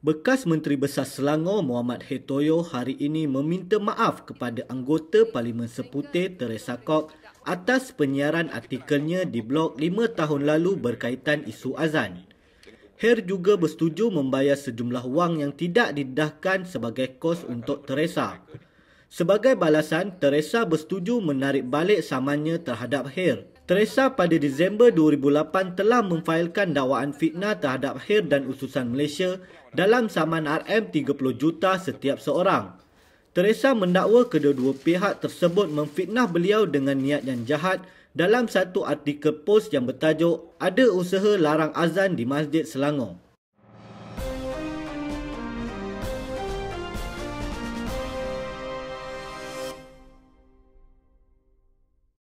Bekas Menteri Besar Selangor Muhammad Hetoyo hari ini meminta maaf kepada anggota Parlimen Seputih Teresa Kok atas penyiaran artikelnya di blog lima tahun lalu berkaitan isu azan. Her juga bersetuju membayar sejumlah wang yang tidak didahkan sebagai kos untuk Teresa. Sebagai balasan, Teresa bersetuju menarik balik samannya terhadap Hair. Teresa pada Disember 2008 telah memfailkan dakwaan fitnah terhadap Hair dan ususan Malaysia dalam saman RM30 juta setiap seorang. Teresa mendakwa kedua-dua pihak tersebut memfitnah beliau dengan niat yang jahat dalam satu artikel post yang bertajuk Ada Usaha Larang Azan di Masjid Selangor.